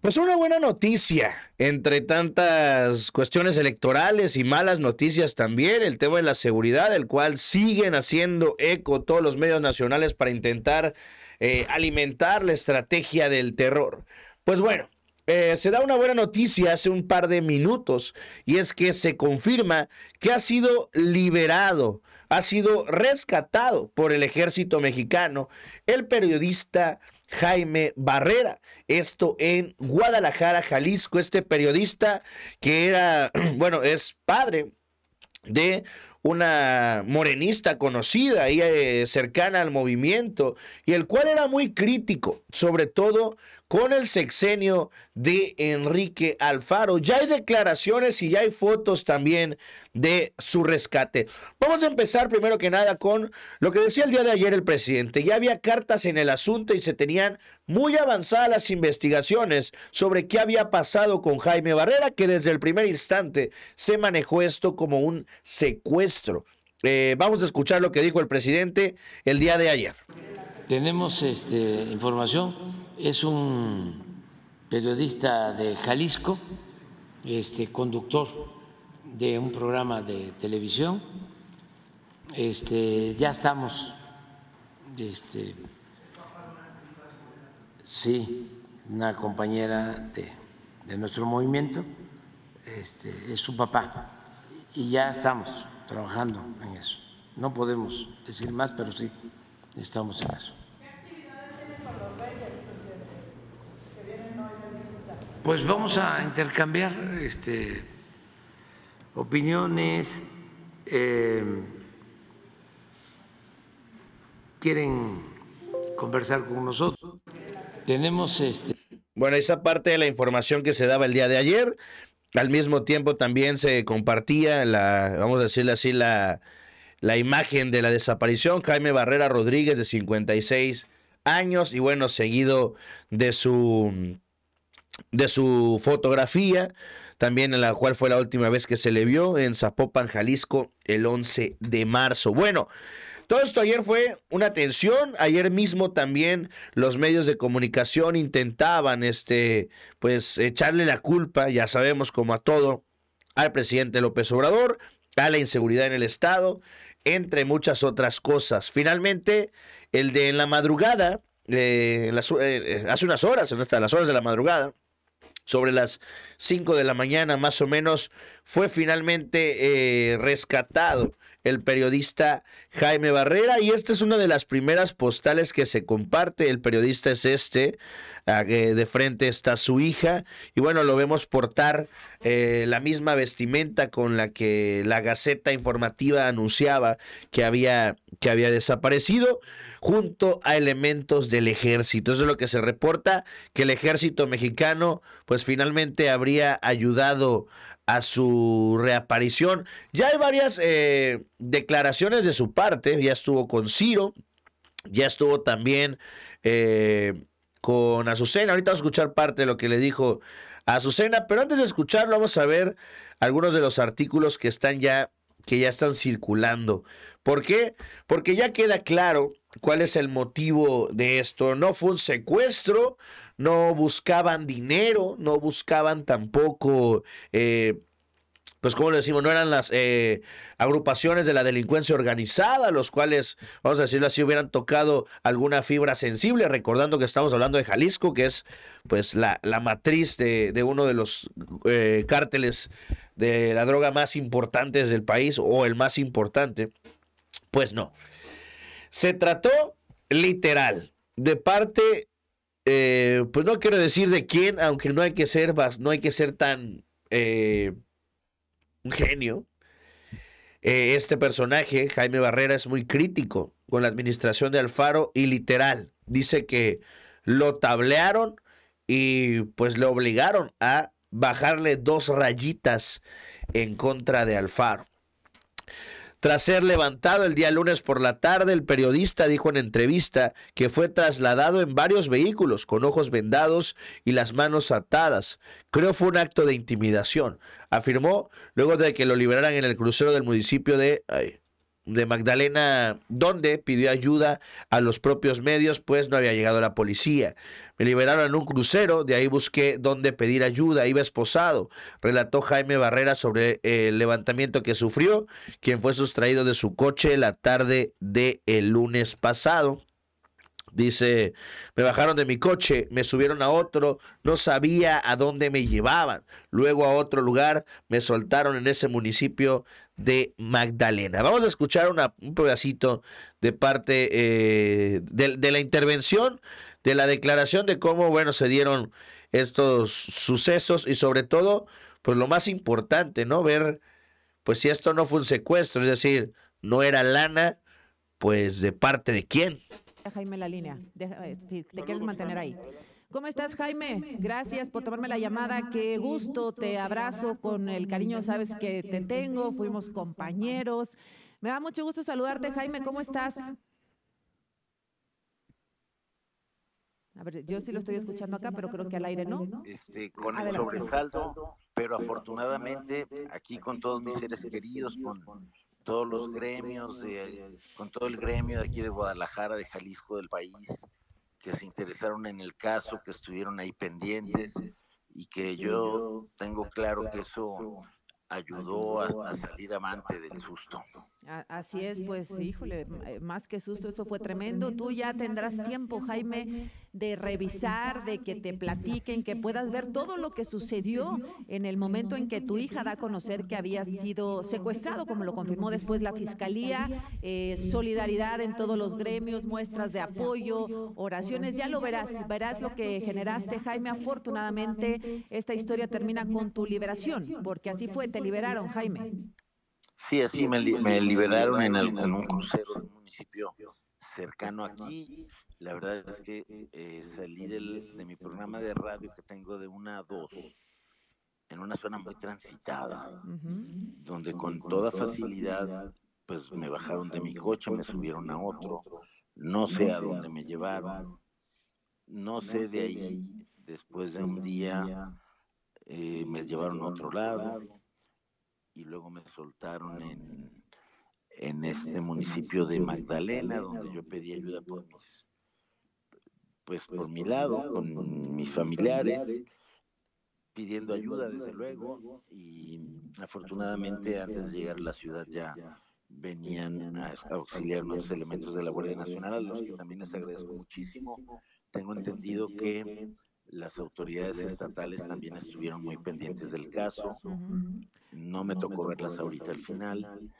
Pues una buena noticia, entre tantas cuestiones electorales y malas noticias también, el tema de la seguridad, el cual siguen haciendo eco todos los medios nacionales para intentar eh, alimentar la estrategia del terror. Pues bueno, eh, se da una buena noticia hace un par de minutos y es que se confirma que ha sido liberado, ha sido rescatado por el ejército mexicano el periodista Jaime Barrera. Esto en Guadalajara, Jalisco. Este periodista que era, bueno, es padre de una morenista conocida y eh, cercana al movimiento, y el cual era muy crítico, sobre todo con el sexenio de Enrique Alfaro. Ya hay declaraciones y ya hay fotos también de su rescate. Vamos a empezar primero que nada con lo que decía el día de ayer el presidente. Ya había cartas en el asunto y se tenían muy avanzadas las investigaciones sobre qué había pasado con Jaime Barrera, que desde el primer instante se manejó esto como un secuestro eh, vamos a escuchar lo que dijo el presidente el día de ayer. Tenemos este, información, es un periodista de Jalisco, este, conductor de un programa de televisión. Este, ya estamos, este, sí, una compañera de, nuestro movimiento, este, es su papá, y ya estamos trabajando en eso. No podemos decir más, pero sí estamos en eso. Pues vamos a intercambiar este, opiniones. Eh, quieren conversar con nosotros. Tenemos este. Bueno, esa parte de la información que se daba el día de ayer, al mismo tiempo también se compartía la, vamos a decirle así, la, la imagen de la desaparición. Jaime Barrera Rodríguez, de 56 años, y bueno, seguido de su, de su fotografía, también en la cual fue la última vez que se le vio en Zapopan, Jalisco, el 11 de marzo. Bueno. Todo esto ayer fue una tensión. Ayer mismo también los medios de comunicación intentaban este, pues, echarle la culpa, ya sabemos, como a todo, al presidente López Obrador, a la inseguridad en el Estado, entre muchas otras cosas. Finalmente, el de en la madrugada, eh, eh, eh, hace unas horas, hasta las horas de la madrugada, sobre las 5 de la mañana más o menos, fue finalmente rescatado el periodista Jaime Barrera. Y esta es una de las primeras postales que se comparte. El periodista es este. Ah, eh, de frente está su hija. Y bueno, lo vemos portar eh, la misma vestimenta con la que la Gaceta Informativa anunciaba que había, que había desaparecido, junto a elementos del ejército. Eso es lo que se reporta, que el ejército mexicano pues finalmente habría ayudado a su reaparición. Ya hay varias eh, declaraciones de su parte, ya estuvo con Ciro, ya estuvo también eh, con Azucena. Ahorita vamos a escuchar parte de lo que le dijo a Azucena, pero antes de escucharlo vamos a ver algunos de los artículos que están ya que ya están circulando. ¿Por qué? Porque ya queda claro cuál es el motivo de esto. No fue un secuestro, no buscaban dinero, no buscaban tampoco eh, pues como le decimos, no eran las eh, agrupaciones de la delincuencia organizada, los cuales, vamos a decirlo así, hubieran tocado alguna fibra sensible, recordando que estamos hablando de Jalisco, que es pues la, matriz de, uno de los eh, cárteles de la droga más importantes del país, o el más importante, pues no. Se trató literal de parte eh, pues no quiero decir de quién, aunque no hay que ser, no hay que ser tan genio. Eh, este personaje, Jaime Barrera, es muy crítico con la administración de Alfaro y literal. Dice que lo tablearon y pues le obligaron a bajarle dos rayitas en contra de Alfaro. Tras ser levantado el día lunes por la tarde, el periodista dijo en entrevista que fue trasladado en varios vehículos con ojos vendados y las manos atadas. Creo fue un acto de intimidación, afirmó luego de que lo liberaran en el crucero del municipio de de Magdalena, donde pidió ayuda a los propios medios, pues no había llegado la policía. Me liberaron en un crucero, de ahí busqué dónde pedir ayuda, iba esposado, relató Jaime Barrera sobre el levantamiento que sufrió, quien fue sustraído de su coche la tarde del el lunes pasado. Dice, me bajaron de mi coche, me subieron a otro, no sabía a dónde me llevaban. Luego a otro lugar, me soltaron en ese municipio de Magdalena. Vamos a escuchar un pedacito de parte eh, de, la intervención, de la declaración de cómo, bueno, se dieron estos sucesos y sobre todo, pues lo más importante, ¿no? Ver, pues si esto no fue un secuestro, es decir, no era lana, pues de parte de quién. Jaime la línea. Mm. Eh, te, quieres mantener ahí. ¿Cómo estás, Jaime? Gracias por tomarme la llamada. Qué gusto, te abrazo con el cariño, sabes que te tengo. Fuimos compañeros. Me da mucho gusto saludarte, Jaime. ¿Cómo estás? A ver, yo sí lo estoy escuchando acá, pero creo que al aire no. Este, con el sobresalto, pero afortunadamente aquí con todos mis seres queridos, con todos los gremios, con todo el gremio de aquí de Guadalajara, de Jalisco, del país, que se interesaron en el caso, que estuvieron ahí pendientes y que yo tengo claro que eso ayudó a, a, salir amante del susto. Así es, pues, pues híjole, eh, más que susto, eso fue tremendo. Tú ya tendrás tiempo, Jaime, de revisar, de que te platiquen, que puedas ver todo lo que sucedió en el momento en que tu hija da a conocer que había sido secuestrado, como lo confirmó después la Fiscalía, eh, eh, solidaridad en todos los gremios, muestras de apoyo, oraciones, ya lo verás, verás lo que generaste, Jaime, afortunadamente esta historia termina con tu liberación, porque así fue, te liberaron, Jaime. Sí, así me, me liberaron en, el, un crucero del municipio cercano aquí. La verdad es que eh, salí de mi programa de radio que tengo de una a dos en una zona muy transitada, donde con toda facilidad, pues, pues me bajaron de mi coche, me subieron a otro, no sé a dónde me llevaron, no sé de ahí, después de un día eh, me llevaron a otro lado y luego me soltaron en en este, este municipio de Magdalena, donde yo pedí ayuda por pues, pues por mi lado, con mis familiares, pidiendo ayuda desde luego, y afortunadamente antes de llegar a la ciudad ya venían a auxiliar los elementos de la Guardia Nacional, a los que también les agradezco muchísimo. Tengo entendido que las autoridades estatales también estuvieron muy pendientes del caso. No me tocó verlas ahorita al final,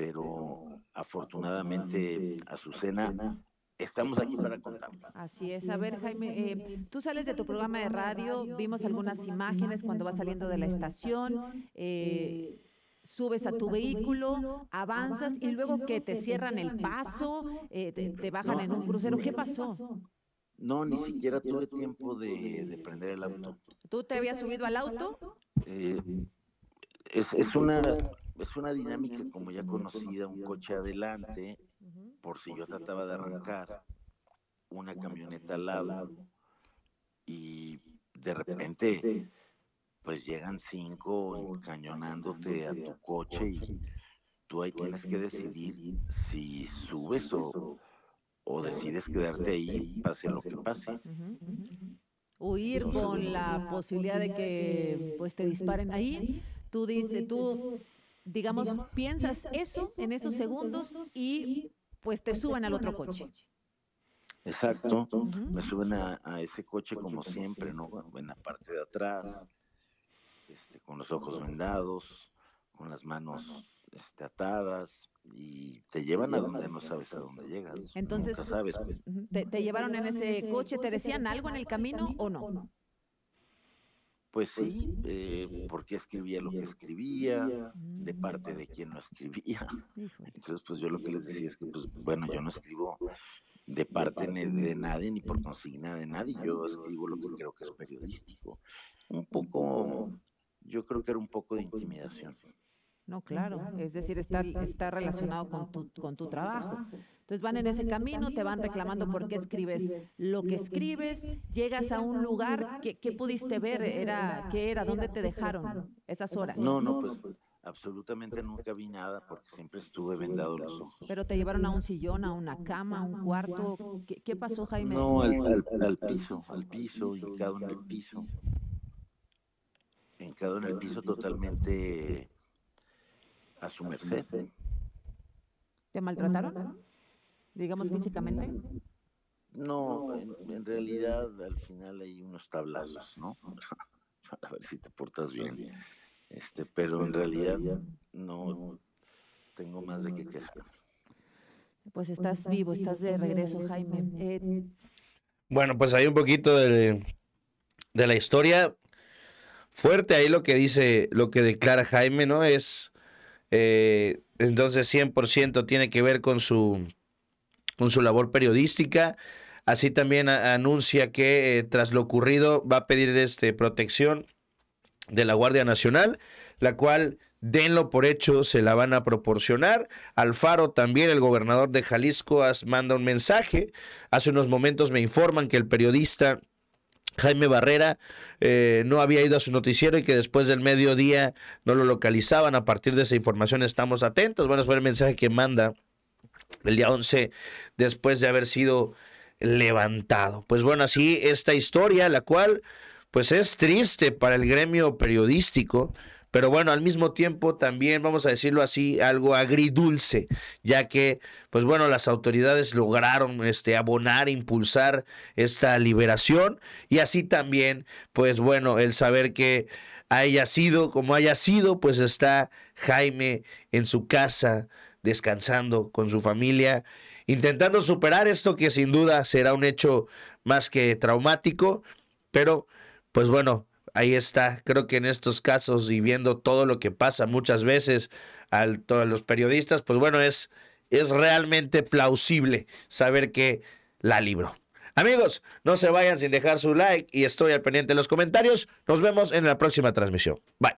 pero afortunadamente, Azucena, estamos aquí para contar. Así es. A ver, Jaime, eh, tú sales de tu programa de radio, vimos algunas imágenes cuando vas saliendo de la estación. Eh, eh, subes a tu vehículo, avanzas y luego que te cierran el paso, te, bajan en un crucero. ¿Qué pasó? No, ni siquiera tuve tiempo de, prender el auto. ¿Tú te habías subido al auto? es, una es una dinámica como ya conocida, un coche adelante, por si yo trataba de arrancar, una camioneta al lado, y de repente, pues llegan cinco cañonándote a tu coche y tú ahí tienes que decidir si subes o, o decides quedarte ahí, pase lo que pase. Huir con la posibilidad de que pues, pues te disparen ahí. Tú dices, tú digamos, piensas, eso, en, esos segundos, y pues, pues te, suben, al otro, coche. Exacto, me suben a, ese coche, como, siempre, ¿no? en la parte de atrás, este, con los ojos vendados, con las manos este, atadas y te llevan a donde no sabes a dónde llegas. Entonces, sabes, te, te, llevaron en ese coche, te decían algo en el camino o no? Pues, pues sí, eh, eh porque escribía lo que escribía, de mm, parte de quien lo escribía. Entonces, pues yo lo que les decía es que, pues bueno, pues, yo no escribo de parte de nadie ni por consigna de nadie, yo escribo lo que creo que es periodístico. Un poco, yo creo que era un poco de intimidación. No, claro, es decir, está, está relacionado con tu, trabajo. Entonces van en ese camino, te van reclamando por qué escribes lo que escribes, llegas a un lugar, ¿qué, pudiste ver? Era, ¿Qué era? ¿Dónde te dejaron esas horas? No, no, pues, pues absolutamente nunca vi nada porque siempre pues, estuve vendado los ojos. Pero te llevaron a un sillón, a una cama, a un cuarto. ¿Qué, pasó, Jaime? No, al, al, piso, al piso, hincado en el piso. Hincado en el piso totalmente a su merced. ¿Te maltrataron? Digamos físicamente. No, en, realidad al final hay unos tablazos, ¿no? Para ver si te portas bien. Este, pero en realidad no tengo más de qué quejar. Pues, pues estás vivo, estás de regreso, Jaime. Eh, bueno, pues hay un poquito de, de la historia fuerte ahí lo que dice, lo que declara Jaime, ¿no? Es eh, entonces 100% tiene que ver con su, con su labor periodística. Así también anuncia que eh, tras lo ocurrido va a pedir este, protección de la Guardia Nacional, la cual denlo por hecho, se la van a proporcionar. Alfaro también, el gobernador de Jalisco, manda un mensaje. Hace unos momentos me informan que el periodista Jaime Barrera eh, no había ido a su noticiero y que después del mediodía no lo localizaban. A partir de esa información estamos atentos. Bueno, fue el mensaje que manda el día 11 después de haber sido levantado. Pues bueno, así esta historia, la cual pues es triste para el gremio periodístico, pero bueno, al mismo tiempo también, vamos a decirlo así, algo agridulce, ya que, pues bueno, las autoridades lograron este, abonar, impulsar esta liberación y así también, pues bueno, el saber que haya sido como haya sido, pues está Jaime en su casa descansando con su familia, intentando superar esto que sin duda será un hecho más que traumático, pero pues bueno, ahí está. Creo que en estos casos y viendo todo lo que pasa muchas veces al, todos los periodistas, pues bueno, es, es realmente plausible saber que la libro. Amigos, no se vayan sin dejar su like y estoy al pendiente de los comentarios. Nos vemos en la próxima transmisión. Bye.